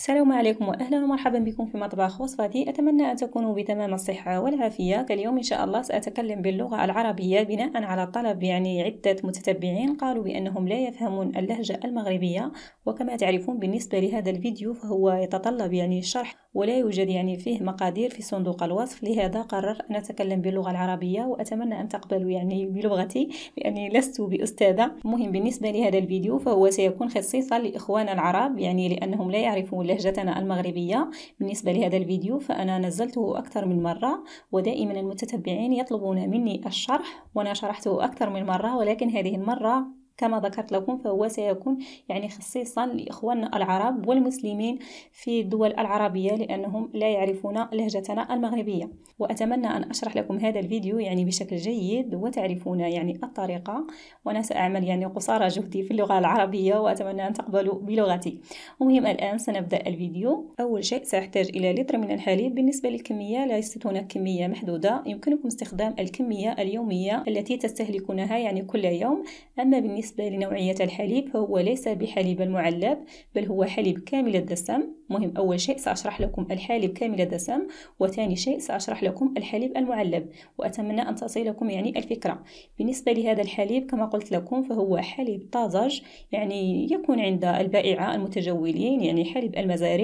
السلام عليكم واهلا ومرحبا بكم في مطبخ وصفتي اتمنى ان تكونوا بتمام الصحه والعافيه كاليوم ان شاء الله ساتكلم باللغه العربيه بناء على طلب يعني عده متتبعين قالوا بانهم لا يفهمون اللهجه المغربيه وكما تعرفون بالنسبه لهذا الفيديو فهو يتطلب يعني شرح ولا يوجد يعني فيه مقادير في صندوق الوصف لهذا قررت ان اتكلم باللغه العربيه واتمنى ان تقبلوا يعني بلغتي لاني لست باستاذه مهم بالنسبه لهذا الفيديو فهو سيكون خصيصا لاخوان العرب يعني لانهم لا يعرفون لهجتنا المغربية بالنسبة لهذا الفيديو فأنا نزلته أكثر من مرة ودائما المتتبعين يطلبون مني الشرح وأنا شرحته أكثر من مرة ولكن هذه المرة كما ذكرت لكم فهو سيكون يعني خصيصا لإخواننا العرب والمسلمين في الدول العربية لأنهم لا يعرفون لهجتنا المغربية وأتمنى أن أشرح لكم هذا الفيديو يعني بشكل جيد وتعرفون يعني الطريقة وأنا سأعمل يعني قصارى جهدي في اللغة العربية وأتمنى أن تقبلوا بلغتي المهم الآن سنبدأ الفيديو أول شيء سأحتاج إلى لتر من الحليب بالنسبة للكمية ليست هناك كمية محدودة يمكنكم استخدام الكمية اليومية التي تستهلكونها يعني كل يوم أما بالنسبة بالنسبة لنوعية الحليب فهو ليس بحليب المعلب بل هو حليب كامل الدسم مهم أول شيء سأشرح لكم الحالب كامل الدسم وثاني شيء سأشرح لكم الحليب المعلب وأتمنى أن تصلكم يعني الفكرة بالنسبة لهذا الحليب كما قلت لكم فهو حليب طازج يعني يكون عند البائعة المتجولين يعني حليب المزارع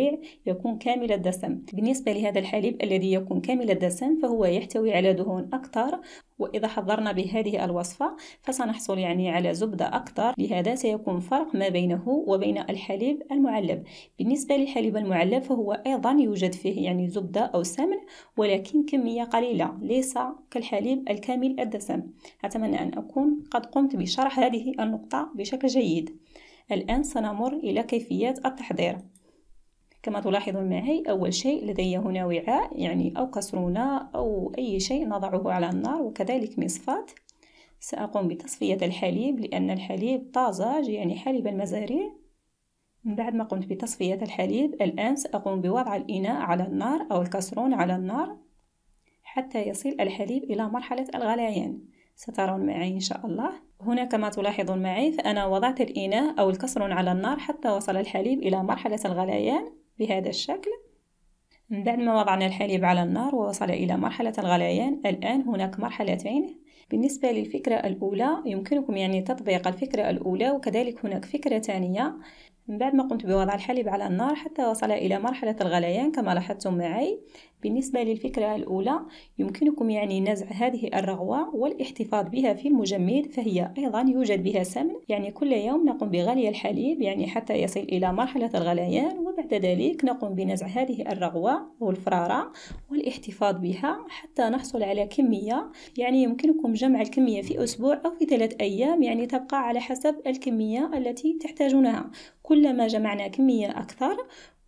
يكون كامل الدسم بالنسبة لهذا الحليب الذي يكون كامل الدسم فهو يحتوي على دهون أكثر وإذا حضرنا بهذه الوصفة فسنحصل يعني على زبدة أكثر لهذا سيكون فرق ما بينه وبين الحليب المعلب بالنسبة للحليب الزبدة المعلب فهو أيضا يوجد فيه يعني زبدة أو سمن ولكن كمية قليلة ليس كالحليب الكامل الدسم أتمنى أن أكون قد قمت بشرح هذه النقطة بشكل جيد الآن سنمر إلى كيفية التحضير كما تلاحظون معي أول شيء لدي هنا وعاء يعني أو كسرونة أو أي شيء نضعه على النار وكذلك مصفات سأقوم بتصفية الحليب لأن الحليب طازج يعني حليب المزارع من بعد ما قمت بتصفية الحليب الآن سأقوم بوضع الإناء على النار أو الكسرون على النار حتى يصل الحليب إلى مرحلة الغليان سترون معي إن شاء الله هنا كما تلاحظون معي فأنا وضعت الإناء أو الكسرون على النار حتى وصل الحليب إلى مرحلة الغليان بهذا الشكل من بعد ما وضعنا الحليب على النار ووصل إلى مرحلة الغليان الآن هناك مرحلتين بالنسبة للفكرة الأولى يمكنكم يعني تطبيق الفكرة الأولى وكذلك هناك فكرة ثانية من بعد ما قمت بوضع الحليب على النار حتى وصل إلى مرحلة الغليان كما لاحظتم معي بالنسبة للفكرة الأولى يمكنكم يعني نزع هذه الرغوة والاحتفاظ بها في المجمد فهي أيضا يوجد بها سمن يعني كل يوم نقوم بغلي الحليب يعني حتى يصل إلى مرحلة الغليان وبعد ذلك نقوم بنزع هذه الرغوة أو الفرارة والاحتفاظ بها حتى نحصل على كمية يعني يمكنكم جمع الكمية في أسبوع أو في ثلاث أيام يعني تبقى على حسب الكمية التي تحتاجونها كلما جمعنا كمية أكثر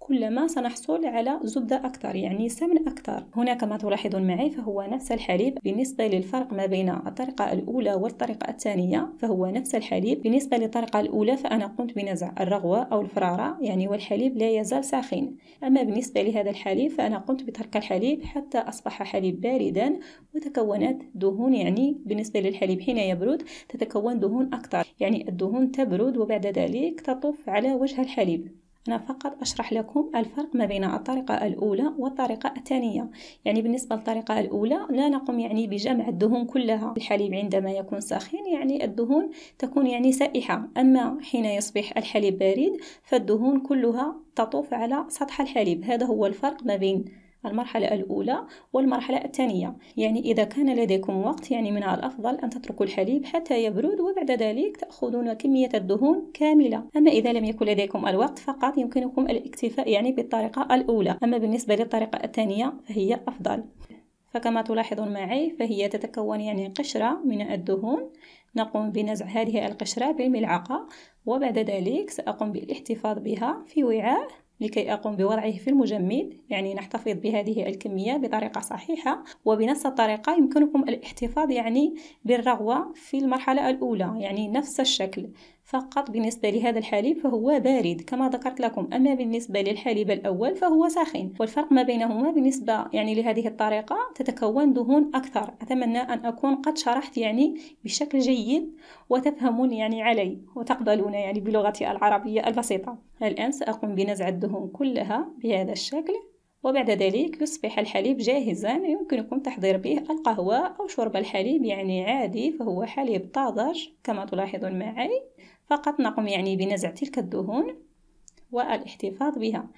كلما سنحصل على زبدة أكثر يعني سمن أكثر هناك ما تلاحظون معي فهو نفس الحليب بالنسبة للفرق ما بين الطريقة الأولى والطريقة الثانية فهو نفس الحليب بالنسبة للطريقة الأولى فأنا قمت بنزع الرغوة أو الفرارة يعني والحليب لا يزال ساخن أما بالنسبة لهذا الحليب فأنا قمت بترك الحليب حتى أصبح حليب باردا وتكونت دهون يعني بالنسبة للحليب حين يبرد تتكون دهون أكثر يعني الدهون تبرد وبعد ذلك تطف على وجه الحليب أنا فقط أشرح لكم الفرق ما بين الطريقة الأولى والطريقة الثانية يعني بالنسبة للطريقة الأولى لا نقوم يعني بجمع الدهون كلها الحليب عندما يكون ساخن يعني الدهون تكون يعني سائحة أما حين يصبح الحليب بارد فالدهون كلها تطوف على سطح الحليب هذا هو الفرق ما بين المرحلة الأولى والمرحلة الثانية يعني إذا كان لديكم وقت يعني من الأفضل أن تتركوا الحليب حتى يبرد وبعد ذلك تأخذون كمية الدهون كاملة أما إذا لم يكن لديكم الوقت فقط يمكنكم الاكتفاء يعني بالطريقة الأولى أما بالنسبة للطريقة الثانية فهي أفضل فكما تلاحظون معي فهي تتكون يعني قشرة من الدهون نقوم بنزع هذه القشرة بالملعقة وبعد ذلك سأقوم بالاحتفاظ بها في وعاء لكي أقوم بوضعه في المجمد يعني نحتفظ بهذه الكمية بطريقة صحيحة وبنفس الطريقة يمكنكم الاحتفاظ يعني بالرغوة في المرحلة الأولى يعني نفس الشكل فقط بالنسبة لهذا الحليب فهو بارد كما ذكرت لكم أما بالنسبة للحليب الأول فهو ساخن والفرق ما بينهما بالنسبة يعني لهذه الطريقة تتكون دهون أكثر أتمنى أن أكون قد شرحت يعني بشكل جيد وتفهمون يعني علي وتقبلون يعني بلغتي العربية البسيطة الآن سأقوم بنزع الدهون كلها بهذا الشكل وبعد ذلك يصبح الحليب جاهزا يمكنكم تحضير به القهوة أو شرب الحليب يعني عادي فهو حليب طازج كما تلاحظون معي فقط نقوم يعني بنزع تلك الدهون والاحتفاظ بها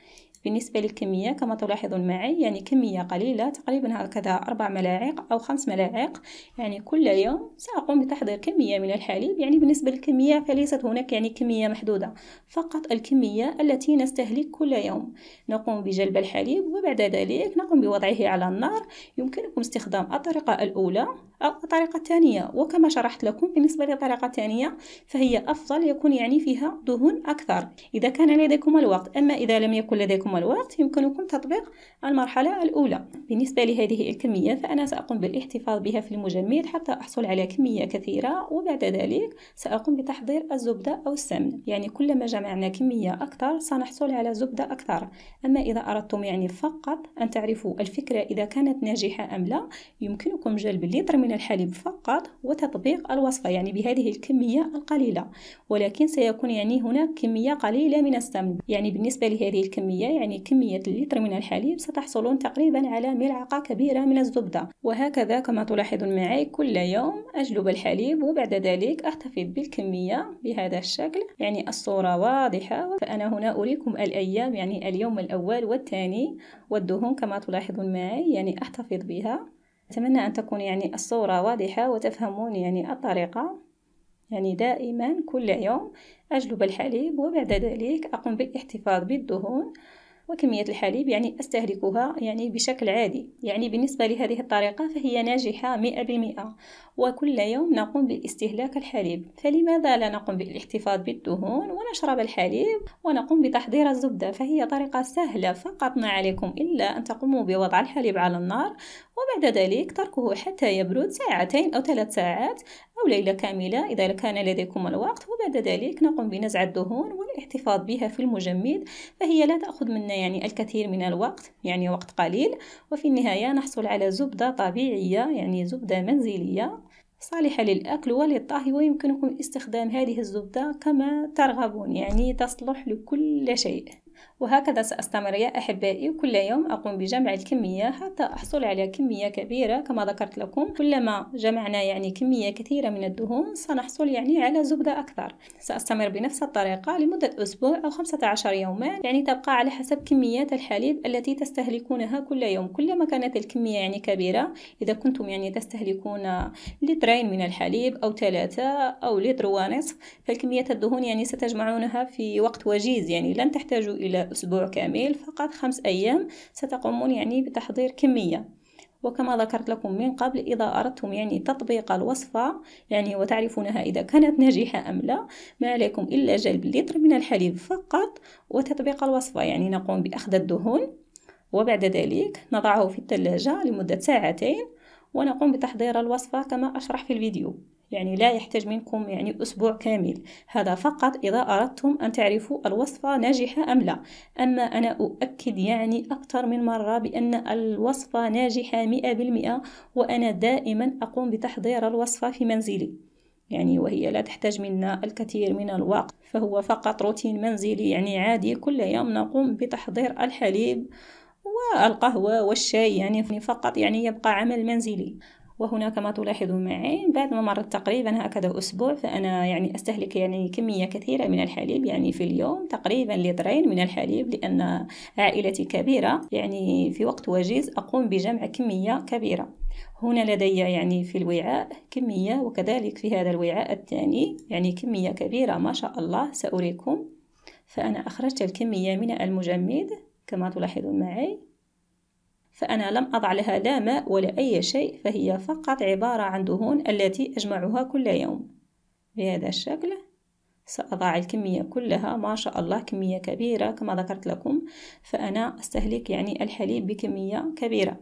بالنسبة للكمية كما تلاحظون معي يعني كمية قليلة تقريبا هكذا أربع ملاعق أو خمس ملاعق يعني كل يوم سأقوم بتحضير كمية من الحليب يعني بالنسبة للكمية فليست هناك يعني كمية محدودة فقط الكمية التي نستهلك كل يوم نقوم بجلب الحليب وبعد ذلك نقوم بوضعه على النار يمكنكم استخدام الطريقة الأولى أو طريقة ثانية وكما شرحت لكم بالنسبة للطريقة الثانية فهي أفضل يكون يعني فيها دهون أكثر إذا كان لديكم الوقت أما إذا لم يكن لديكم الوقت يمكنكم تطبيق المرحلة الأولى بالنسبة لهذه الكمية فأنا سأقوم بالاحتفاظ بها في المجمد حتى أحصل على كمية كثيرة وبعد ذلك سأقوم بتحضير الزبدة أو السمن يعني كلما جمعنا كمية أكثر سنحصل على زبدة أكثر أما إذا أردتم يعني فقط أن تعرفوا الفكرة إذا كانت ناجحة أم لا يمكنكم جلب لتر من من الحليب فقط وتطبيق الوصفة يعني بهذه الكمية القليلة ولكن سيكون يعني هناك كمية قليلة من السمن يعني بالنسبة لهذه الكمية يعني كمية اللتر من الحليب ستحصلون تقريبا على ملعقة كبيرة من الزبدة وهكذا كما تلاحظون معي كل يوم أجلب الحليب وبعد ذلك أحتفظ بالكمية بهذا الشكل يعني الصورة واضحة فأنا هنا أريكم الأيام يعني اليوم الأول والثاني والدهون كما تلاحظون معي يعني أحتفظ بها أتمنى أن تكون يعني الصورة واضحة وتفهمون يعني الطريقة يعني دائما كل يوم أجلب الحليب وبعد ذلك أقوم بالاحتفاظ بالدهون وكمية الحليب يعني أستهلكها يعني بشكل عادي يعني بالنسبة لهذه الطريقة فهي ناجحة مئة بالمئة وكل يوم نقوم باستهلاك الحليب فلماذا لا نقوم بالاحتفاظ بالدهون ونشرب الحليب ونقوم بتحضير الزبدة فهي طريقة سهلة فقط ما عليكم إلا أن تقوموا بوضع الحليب على النار وبعد ذلك تركه حتى يبرد ساعتين أو ثلاث ساعات أو ليلة كاملة إذا كان لديكم الوقت وبعد ذلك نقوم بنزع الدهون والاحتفاظ بها في المجمد فهي لا تأخذ منا يعني الكثير من الوقت يعني وقت قليل وفي النهاية نحصل على زبدة طبيعية يعني زبدة منزلية صالحة للأكل وللطهي ويمكنكم استخدام هذه الزبدة كما ترغبون يعني تصلح لكل شيء وهكذا سأستمر يا أحبائي وكل يوم أقوم بجمع الكمية حتى أحصل على كمية كبيرة كما ذكرت لكم كلما جمعنا يعني كمية كثيرة من الدهون سنحصل يعني على زبدة أكثر سأستمر بنفس الطريقة لمدة أسبوع أو 15 يوما يعني تبقى على حسب كميات الحليب التي تستهلكونها كل يوم كلما كانت الكمية يعني كبيرة إذا كنتم يعني تستهلكون لترين من الحليب أو ثلاثة أو لتر ونصف فالكمية الدهون يعني ستجمعونها في وقت وجيز يعني لن تحتاجوا إلى أسبوع كامل فقط خمس أيام ستقومون يعني بتحضير كمية وكما ذكرت لكم من قبل إذا أردتم يعني تطبيق الوصفة يعني وتعرفونها إذا كانت ناجحة أم لا ما عليكم إلا جلب لتر من الحليب فقط وتطبيق الوصفة يعني نقوم بأخذ الدهون وبعد ذلك نضعه في الثلاجة لمدة ساعتين ونقوم بتحضير الوصفة كما أشرح في الفيديو يعني لا يحتاج منكم يعني أسبوع كامل هذا فقط إذا أردتم أن تعرفوا الوصفة ناجحة أم لا أما أنا أؤكد يعني أكثر من مرة بأن الوصفة ناجحة مئة بالمئة وأنا دائما أقوم بتحضير الوصفة في منزلي يعني وهي لا تحتاج منا الكثير من الوقت فهو فقط روتين منزلي يعني عادي كل يوم نقوم بتحضير الحليب والقهوة والشاي يعني فقط يعني يبقى عمل منزلي وهنا كما تلاحظون معي بعد ما مرت تقريبا هكذا أسبوع فأنا يعني أستهلك يعني كمية كثيرة من الحليب يعني في اليوم تقريبا لترين من الحليب لأن عائلتي كبيرة يعني في وقت وجيز أقوم بجمع كمية كبيرة هنا لدي يعني في الوعاء كمية وكذلك في هذا الوعاء الثاني يعني كمية كبيرة ما شاء الله سأريكم فأنا أخرجت الكمية من المجمد كما تلاحظون معي فأنا لم أضع لها لا ماء ولا أي شيء فهي فقط عبارة عن دهون التي أجمعها كل يوم بهذا الشكل سأضع الكمية كلها ما شاء الله كمية كبيرة كما ذكرت لكم فأنا أستهلك يعني الحليب بكمية كبيرة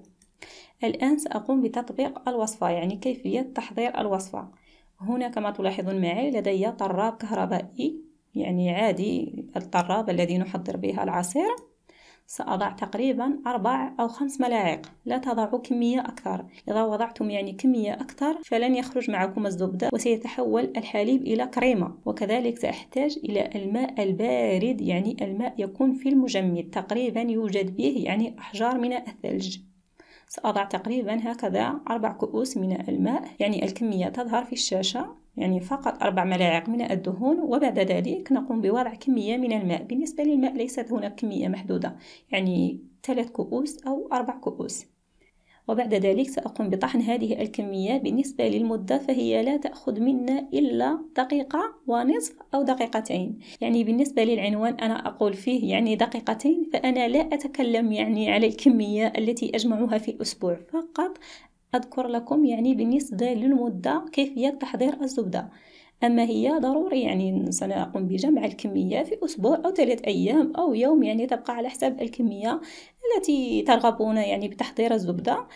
الآن سأقوم بتطبيق الوصفة يعني كيفية تحضير الوصفة هنا كما تلاحظون معي لدي طراب كهربائي يعني عادي الطراب الذي نحضر بها العصير سأضع تقريبا أربع أو خمس ملاعق لا تضعوا كمية أكثر إذا وضعتم يعني كمية أكثر فلن يخرج معكم الزبدة وسيتحول الحليب إلى كريمة وكذلك سأحتاج إلى الماء البارد يعني الماء يكون في المجمد تقريبا يوجد به يعني أحجار من الثلج سأضع تقريبا هكذا أربع كؤوس من الماء يعني الكمية تظهر في الشاشة يعني فقط أربع ملاعق من الدهون وبعد ذلك نقوم بوضع كمية من الماء بالنسبة للماء ليست هناك كمية محدودة يعني ثلاث كؤوس أو أربع كؤوس وبعد ذلك سأقوم بطحن هذه الكمية بالنسبة للمدة فهي لا تأخذ منا إلا دقيقة ونصف أو دقيقتين يعني بالنسبة للعنوان أنا أقول فيه يعني دقيقتين فأنا لا أتكلم يعني على الكمية التي أجمعها في الأسبوع فقط أذكر لكم يعني بالنسبة للمدة كيفية تحضير الزبدة أما هي ضروري يعني سنقوم بجمع الكمية في أسبوع أو ثلاثة أيام أو يوم يعني تبقى على حسب الكمية التي ترغبون يعني بتحضير الزبدة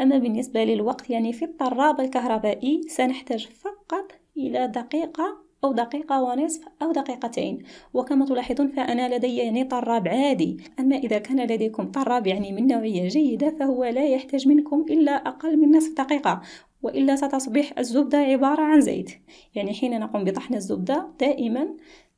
أما بالنسبة للوقت يعني في الطراب الكهربائي سنحتاج فقط إلى دقيقة أو دقيقة ونصف أو دقيقتين وكما تلاحظون فأنا لدي يعني طراب عادي أما إذا كان لديكم طراب يعني من نوعية جيدة فهو لا يحتاج منكم إلا أقل من نصف دقيقة وإلا ستصبح الزبدة عبارة عن زيت يعني حين نقوم بطحن الزبدة دائما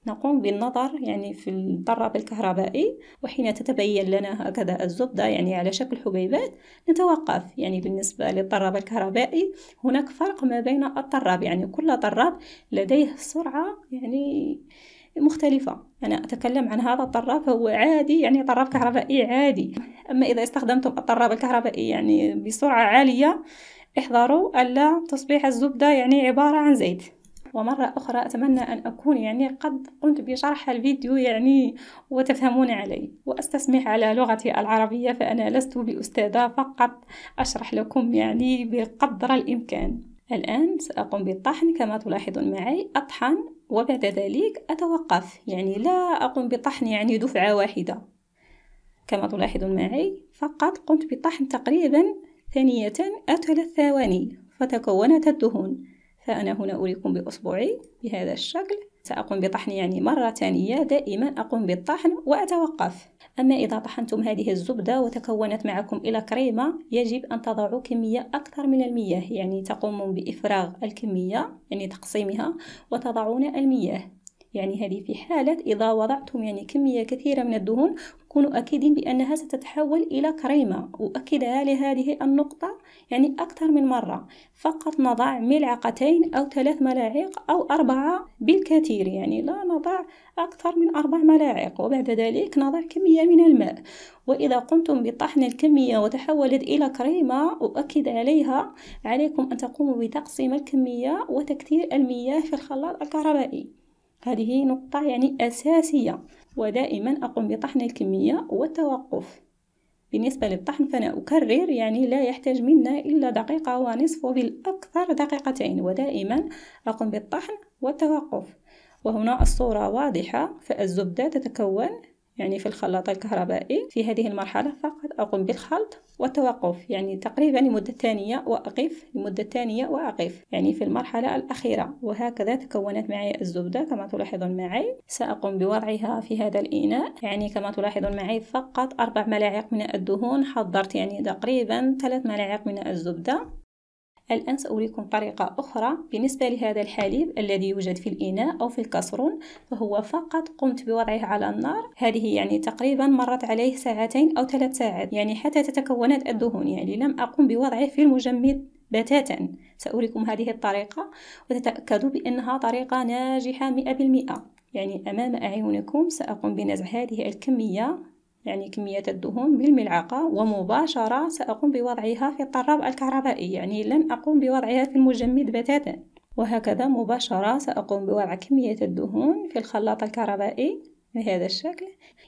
نقوم بالنظر يعني في الضراب الكهربائي وحين تتبين لنا هكذا الزبدة يعني على شكل حبيبات نتوقف يعني بالنسبة للضراب الكهربائي هناك فرق ما بين الضراب يعني كل ضراب لديه سرعة يعني مختلفة أنا أتكلم عن هذا الطراب هو عادي يعني طراب كهربائي عادي أما إذا استخدمتم الطراب الكهربائي يعني بسرعة عالية احذروا ألا تصبح الزبدة يعني عبارة عن زيت ومرة أخرى أتمنى أن أكون يعني قد قمت بشرح الفيديو يعني وتفهمون علي وأستسمح على لغتي العربية فأنا لست بأستاذة فقط أشرح لكم يعني بقدر الإمكان الآن سأقوم بالطحن كما تلاحظون معي أطحن وبعد ذلك أتوقف يعني لا أقوم بطحن يعني دفعة واحدة كما تلاحظون معي فقط قمت بطحن تقريبا ثانية أو ثلاث ثواني فتكونت الدهون فأنا هنا أريكم بأصبعي بهذا الشكل سأقوم بطحن يعني مرة ثانية دائما أقوم بالطحن وأتوقف أما إذا طحنتم هذه الزبدة وتكونت معكم إلى كريمة يجب أن تضعوا كمية أكثر من المياه يعني تقومون بإفراغ الكمية يعني تقسيمها وتضعون المياه يعني هذه في حالة إذا وضعتم يعني كمية كثيرة من الدهون كونوا أكيدين بأنها ستتحول إلى كريمة وأكدها لهذه النقطة يعني أكثر من مرة فقط نضع ملعقتين أو ثلاث ملاعق أو أربعة بالكثير يعني لا نضع أكثر من أربع ملاعق وبعد ذلك نضع كمية من الماء وإذا قمتم بطحن الكمية وتحولت إلى كريمة أؤكد عليها عليكم أن تقوموا بتقسيم الكمية وتكثير المياه في الخلاط الكهربائي هذه نقطة يعني أساسية ودائما أقوم بطحن الكمية والتوقف بالنسبة للطحن فأنا أكرر يعني لا يحتاج منا إلا دقيقة ونصف وبالأكثر دقيقتين ودائما أقوم بالطحن والتوقف وهنا الصورة واضحة فالزبدة تتكون يعني في الخلاط الكهربائي في هذه المرحلة فقط أقوم بالخلط والتوقف يعني تقريبا لمدة ثانية وأقف لمدة ثانية وأقف يعني في المرحلة الأخيرة وهكذا تكونت معي الزبدة كما تلاحظون معي سأقوم بوضعها في هذا الإناء يعني كما تلاحظون معي فقط أربع ملاعق من الدهون حضرت يعني تقريبا ثلاث ملاعق من الزبدة الآن سأريكم طريقة أخرى بالنسبة لهذا الحليب الذي يوجد في الإناء أو في الكسرون فهو فقط قمت بوضعه على النار هذه يعني تقريبا مرت عليه ساعتين أو ثلاث ساعات يعني حتى تتكونت الدهون يعني لم أقم بوضعه في المجمد بتاتا سأريكم هذه الطريقة وتتأكدوا بأنها طريقة ناجحة مئة بالمئة يعني أمام أعينكم سأقوم بنزع هذه الكمية يعني كمية الدهون بالملعقة ومباشرة سأقوم بوضعها في الطراب الكهربائي يعني لن أقوم بوضعها في المجمد بتاتا وهكذا مباشرة سأقوم بوضع كمية الدهون في الخلاط الكهربائي بهذا الشكل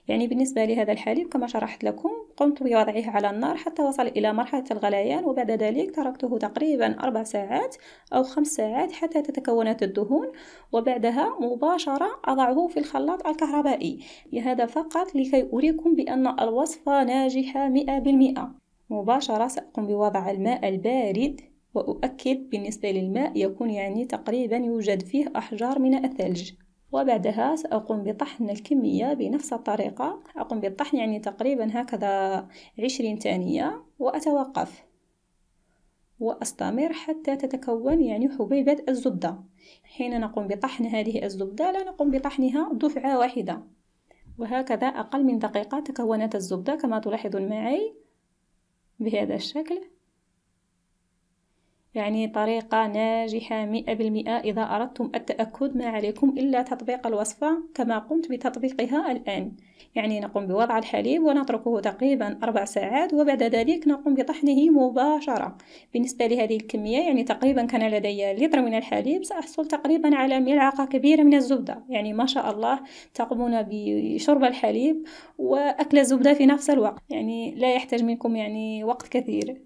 يعني بالنسبة لهذا الحليب كما شرحت لكم قمت بوضعه على النار حتى وصل إلى مرحلة الغليان وبعد ذلك تركته تقريبا أربع ساعات أو خمس ساعات حتى تتكونت الدهون وبعدها مباشرة أضعه في الخلاط الكهربائي هذا فقط لكي أريكم بأن الوصفة ناجحة مئة بالمئة مباشرة سأقوم بوضع الماء البارد وأؤكد بالنسبة للماء يكون يعني تقريبا يوجد فيه أحجار من الثلج وبعدها سأقوم بطحن الكمية بنفس الطريقة أقوم بالطحن يعني تقريبا هكذا عشرين ثانية وأتوقف وأستمر حتى تتكون يعني حبيبة الزبدة حين نقوم بطحن هذه الزبدة لا نقوم بطحنها دفعة واحدة وهكذا أقل من دقيقة تكونت الزبدة كما تلاحظون معي بهذا الشكل يعني طريقة ناجحة مئة بالمئة إذا أردتم التأكد ما عليكم إلا تطبيق الوصفة كما قمت بتطبيقها الآن يعني نقوم بوضع الحليب ونتركه تقريبا أربع ساعات وبعد ذلك نقوم بطحنه مباشرة بالنسبة لهذه الكمية يعني تقريبا كان لدي لتر من الحليب سأحصل تقريبا على ملعقة كبيرة من الزبدة يعني ما شاء الله تقومون بشرب الحليب وأكل الزبدة في نفس الوقت يعني لا يحتاج منكم يعني وقت كثير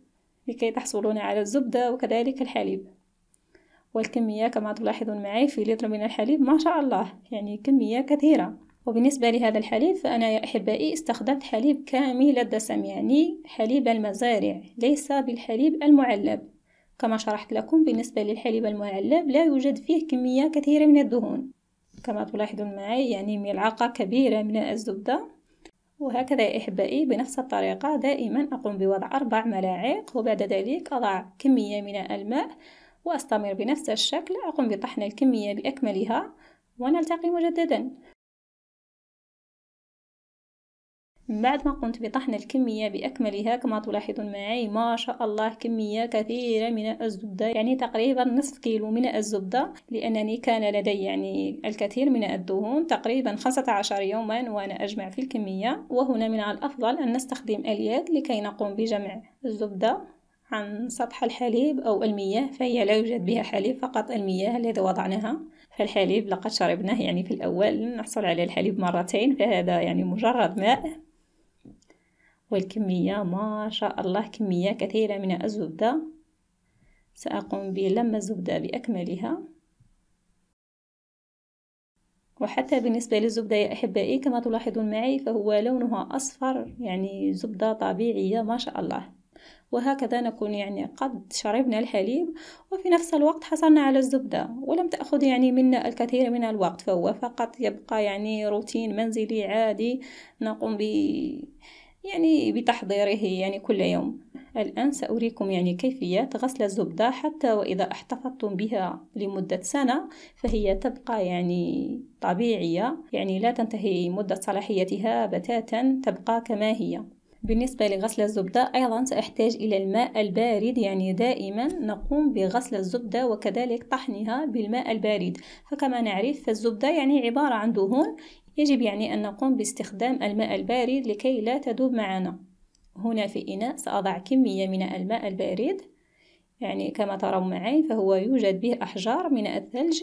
لكي تحصلون على الزبدة وكذلك الحليب والكمية كما تلاحظون معي في لتر من الحليب ما شاء الله يعني كمية كثيرة وبالنسبة لهذا الحليب فأنا يا أحبائي استخدمت حليب كامل الدسم يعني حليب المزارع ليس بالحليب المعلب كما شرحت لكم بالنسبة للحليب المعلب لا يوجد فيه كمية كثيرة من الدهون كما تلاحظون معي يعني ملعقة كبيرة من الزبدة وهكذا يا إحبائي بنفس الطريقة دائما أقوم بوضع أربع ملاعق وبعد ذلك أضع كمية من الماء وأستمر بنفس الشكل أقوم بطحن الكمية بأكملها ونلتقي مجددا من بعد ما قمت بطحن الكمية بأكملها كما تلاحظون معي ما شاء الله كمية كثيرة من الزبدة يعني تقريبا نصف كيلو من الزبدة لأنني كان لدي يعني الكثير من الدهون تقريبا خمسة عشر يوما وأنا أجمع في الكمية وهنا من الأفضل أن نستخدم اليد لكي نقوم بجمع الزبدة عن سطح الحليب أو المياه فهي لا يوجد بها حليب فقط المياه الذي وضعناها فالحليب لقد شربناه يعني في الأول نحصل على الحليب مرتين فهذا يعني مجرد ماء والكمية ما شاء الله كمية كثيرة من الزبدة سأقوم بلم الزبدة بأكملها وحتى بالنسبة للزبدة يا أحبائي كما تلاحظون معي فهو لونها أصفر يعني زبدة طبيعية ما شاء الله وهكذا نكون يعني قد شربنا الحليب وفي نفس الوقت حصلنا على الزبدة ولم تأخذ يعني منا الكثير من الوقت فهو فقط يبقى يعني روتين منزلي عادي نقوم ب يعني بتحضيره يعني كل يوم الآن سأريكم يعني كيفية غسل الزبدة حتى وإذا احتفظتم بها لمدة سنة فهي تبقى يعني طبيعية يعني لا تنتهي مدة صلاحيتها بتاتا تبقى كما هي بالنسبة لغسل الزبدة أيضا سأحتاج إلى الماء البارد يعني دائما نقوم بغسل الزبدة وكذلك طحنها بالماء البارد فكما نعرف فالزبدة يعني عبارة عن دهون يجب يعني أن نقوم باستخدام الماء البارد لكي لا تذوب معنا هنا في إناء سأضع كمية من الماء البارد يعني كما ترون معي فهو يوجد به أحجار من الثلج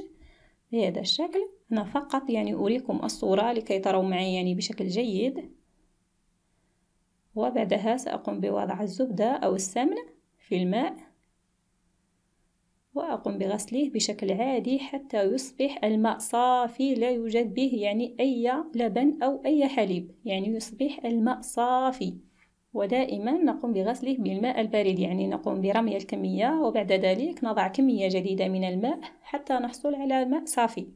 بهذا الشكل أنا فقط يعني أريكم الصورة لكي تروا معي يعني بشكل جيد وبعدها سأقوم بوضع الزبدة أو السمن في الماء وأقوم بغسله بشكل عادي حتى يصبح الماء صافي لا يوجد به يعني أي لبن أو أي حليب يعني يصبح الماء صافي ودائما نقوم بغسله بالماء البارد يعني نقوم برمي الكمية وبعد ذلك نضع كمية جديدة من الماء حتى نحصل على ماء صافي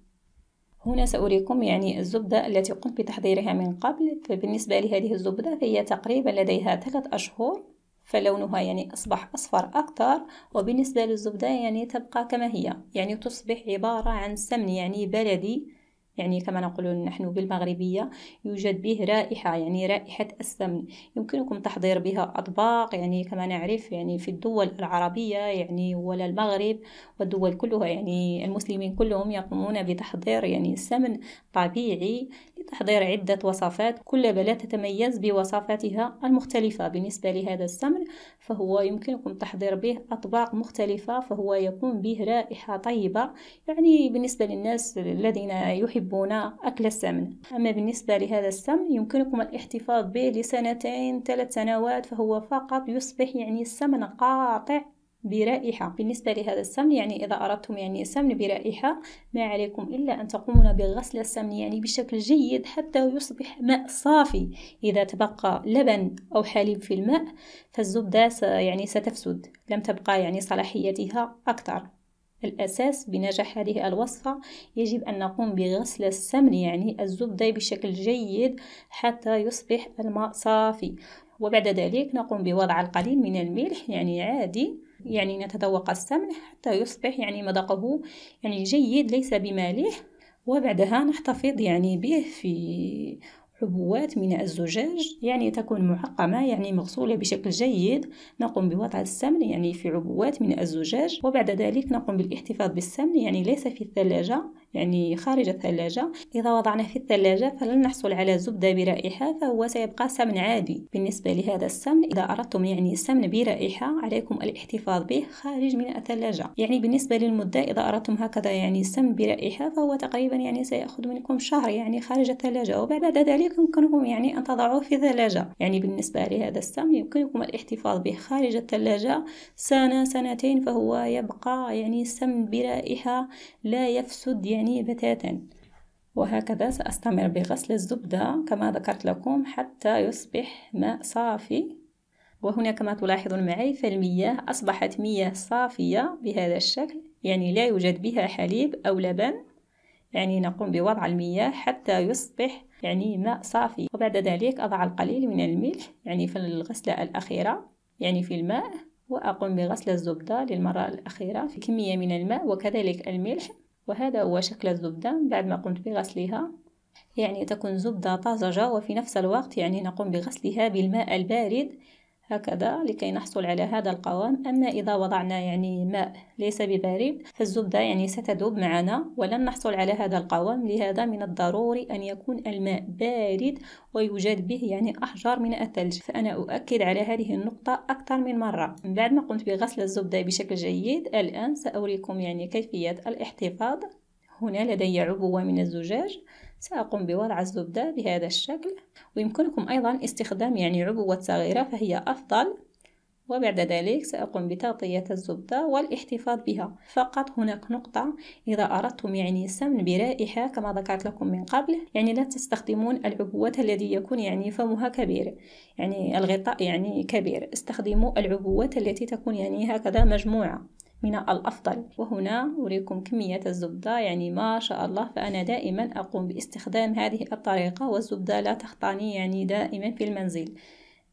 هنا سأريكم يعني الزبدة التي قمت بتحضيرها من قبل فبالنسبة لهذه الزبدة فهي تقريبا لديها ثلاث أشهر فلونها يعني أصبح أصفر أكثر وبالنسبة للزبدة يعني تبقى كما هي يعني تصبح عبارة عن سمن يعني بلدي يعني كما نقول نحن بالمغربية يوجد به رائحة يعني رائحة السمن يمكنكم تحضير بها أطباق يعني كما نعرف يعني في الدول العربية يعني ولا المغرب والدول كلها يعني المسلمين كلهم يقومون بتحضير يعني السمن طبيعي تحضير عدة وصفات كل بلد تتميز بوصفاتها المختلفة بالنسبة لهذا السمن فهو يمكنكم تحضير به أطباق مختلفة فهو يكون به رائحة طيبة يعني بالنسبة للناس الذين يحبون أكل السمن أما بالنسبة لهذا السمن يمكنكم الاحتفاظ به لسنتين ثلاث سنوات فهو فقط يصبح يعني السمن قاطع برائحة بالنسبة لهذا السمن يعني إذا أردتم يعني سمن برائحة ما عليكم إلا أن تقومون بغسل السمن يعني بشكل جيد حتى يصبح ماء صافي إذا تبقى لبن أو حليب في الماء فالزبدة يعني ستفسد لم تبقى يعني صلاحيتها أكثر الأساس بنجاح هذه الوصفة يجب أن نقوم بغسل السمن يعني الزبدة بشكل جيد حتى يصبح الماء صافي وبعد ذلك نقوم بوضع القليل من الملح يعني عادي يعني نتذوق السمن حتى يصبح يعني مذاقه يعني جيد ليس بمالح وبعدها نحتفظ يعني به في عبوات من الزجاج يعني تكون معقمة يعني مغسولة بشكل جيد نقوم بوضع السمن يعني في عبوات من الزجاج وبعد ذلك نقوم بالاحتفاظ بالسمن يعني ليس في الثلاجة يعني خارج الثلاجة إذا وضعناه في الثلاجة فلن نحصل على زبدة برائحة فهو سيبقى سمن عادي بالنسبة لهذا السمن إذا أردتم يعني سمن برائحة عليكم الاحتفاظ به خارج من الثلاجة يعني بالنسبة للمدة إذا أردتم هكذا يعني سمن برائحة فهو تقريبا يعني سيأخذ منكم شهر يعني خارج الثلاجة وبعد ذلك يمكنكم يعني أن تضعوه في ثلاجة يعني بالنسبة لهذا السمن يمكنكم الاحتفاظ به خارج الثلاجة سنة سنتين فهو يبقى يعني سمن برائحة لا يفسد يعني مجانية يعني بتاتا وهكذا سأستمر بغسل الزبدة كما ذكرت لكم حتى يصبح ماء صافي وهنا كما تلاحظون معي فالمياه أصبحت مياه صافية بهذا الشكل يعني لا يوجد بها حليب أو لبن يعني نقوم بوضع المياه حتى يصبح يعني ماء صافي وبعد ذلك أضع القليل من الملح يعني في الغسلة الأخيرة يعني في الماء وأقوم بغسل الزبدة للمرة الأخيرة في كمية من الماء وكذلك الملح وهذا هو شكل الزبدة بعد ما قمت بغسلها يعني تكون زبدة طازجة وفي نفس الوقت يعني نقوم بغسلها بالماء البارد هكذا لكي نحصل على هذا القوام أما إذا وضعنا يعني ماء ليس ببارد فالزبدة يعني ستذوب معنا ولن نحصل على هذا القوام لهذا من الضروري أن يكون الماء بارد ويوجد به يعني أحجار من الثلج فأنا أؤكد على هذه النقطة أكثر من مرة من بعد ما قمت بغسل الزبدة بشكل جيد الآن سأريكم يعني كيفية الاحتفاظ هنا لدي عبوة من الزجاج سأقوم بوضع الزبدة بهذا الشكل ويمكنكم أيضا استخدام يعني عبوة صغيرة فهي أفضل وبعد ذلك سأقوم بتغطية الزبدة والاحتفاظ بها فقط هناك نقطة إذا أردتم يعني سمن برائحة كما ذكرت لكم من قبل يعني لا تستخدمون العبوات الذي يكون يعني فمها كبير يعني الغطاء يعني كبير استخدموا العبوات التي تكون يعني هكذا مجموعة من الأفضل وهنا أريكم كمية الزبدة يعني ما شاء الله فأنا دائما أقوم باستخدام هذه الطريقة والزبدة لا تخطاني يعني دائما في المنزل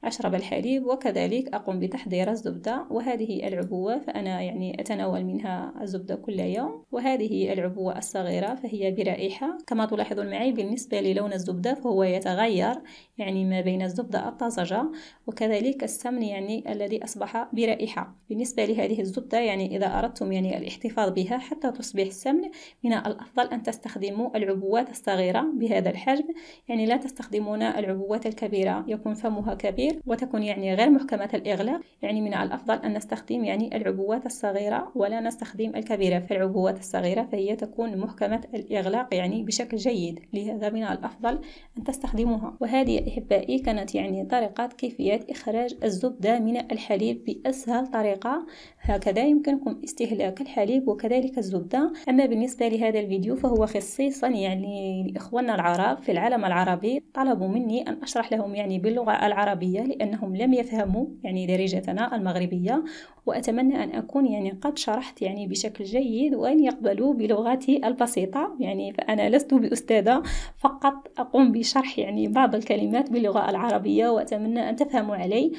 أشرب الحليب وكذلك أقوم بتحضير الزبدة وهذه العبوة فأنا يعني أتناول منها الزبدة كل يوم وهذه العبوة الصغيرة فهي برائحة كما تلاحظون معي بالنسبة للون الزبدة فهو يتغير يعني ما بين الزبدة الطازجة وكذلك السمن يعني الذي أصبح برائحة بالنسبة لهذه الزبدة يعني إذا أردتم يعني الاحتفاظ بها حتى تصبح سمن من الأفضل أن تستخدموا العبوات الصغيرة بهذا الحجم يعني لا تستخدمون العبوات الكبيرة يكون فمها كبير الكبير وتكون يعني غير محكمة الإغلاق يعني من الأفضل أن نستخدم يعني العبوات الصغيرة ولا نستخدم الكبيرة فالعبوات الصغيرة فهي تكون محكمة الإغلاق يعني بشكل جيد لهذا من الأفضل أن تستخدمها وهذه أحبائي كانت يعني طريقة كيفية إخراج الزبدة من الحليب بأسهل طريقة هكذا يمكنكم استهلاك الحليب وكذلك الزبدة أما بالنسبة لهذا الفيديو فهو خصيصا يعني لإخواننا العرب في العالم العربي طلبوا مني أن أشرح لهم يعني باللغة العربية المغربية لأنهم لم يفهموا يعني درجتنا المغربية وأتمنى أن أكون يعني قد شرحت يعني بشكل جيد وأن يقبلوا بلغتي البسيطة يعني فأنا لست بأستاذة فقط أقوم بشرح يعني بعض الكلمات باللغة العربية وأتمنى أن تفهموا علي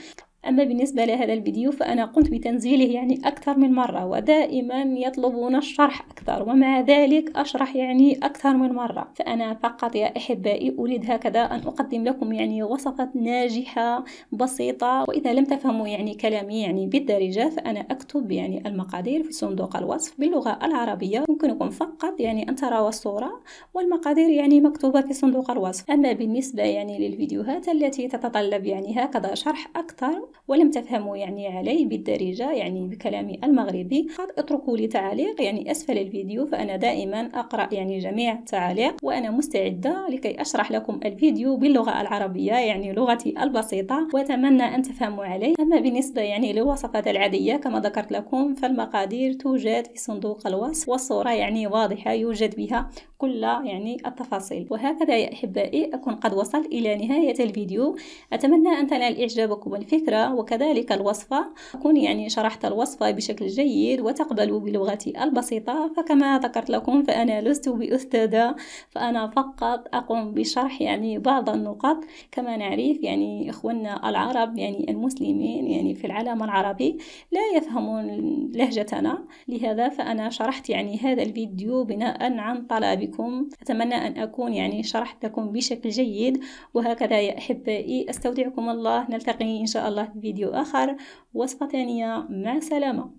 أما بالنسبة لهذا الفيديو فأنا قمت بتنزيله يعني أكثر من مرة ودائما يطلبون الشرح أكثر ومع ذلك أشرح يعني أكثر من مرة فأنا فقط يا أحبائي أريد هكذا أن أقدم لكم يعني وصفة ناجحة بسيطة وإذا لم تفهموا يعني كلامي يعني بالدارجة فأنا أكتب يعني المقادير في صندوق الوصف باللغة العربية يمكنكم فقط يعني أن تروا الصورة والمقادير يعني مكتوبة في صندوق الوصف أما بالنسبة يعني للفيديوهات التي تتطلب يعني هكذا شرح أكثر ولم تفهموا يعني علي بالدارجة يعني بكلامي المغربي قد اتركوا لي تعليق يعني أسفل الفيديو فأنا دائما أقرأ يعني جميع التعاليق وأنا مستعدة لكي أشرح لكم الفيديو باللغة العربية يعني لغتي البسيطة وأتمنى أن تفهموا علي أما بالنسبة يعني للوصفات العادية كما ذكرت لكم فالمقادير توجد في صندوق الوصف والصورة يعني واضحة يوجد بها كل يعني التفاصيل وهكذا يا أحبائي أكون قد وصلت إلى نهاية الفيديو أتمنى أن تنال إعجابكم الفكرة الفكرة وكذلك الوصفة أكون يعني شرحت الوصفة بشكل جيد وتقبلوا بلغتي البسيطة فكما ذكرت لكم فأنا لست بأستاذة فأنا فقط أقوم بشرح يعني بعض النقاط كما نعرف يعني إخواننا العرب يعني المسلمين يعني في العالم العربي لا يفهمون لهجتنا لهذا فأنا شرحت يعني هذا الفيديو بناء عن طلبكم أتمنى أن أكون يعني شرحت لكم بشكل جيد وهكذا يا أحبائي أستودعكم الله نلتقي إن شاء الله الله في فيديو آخر وصفة ثانية مع السلامة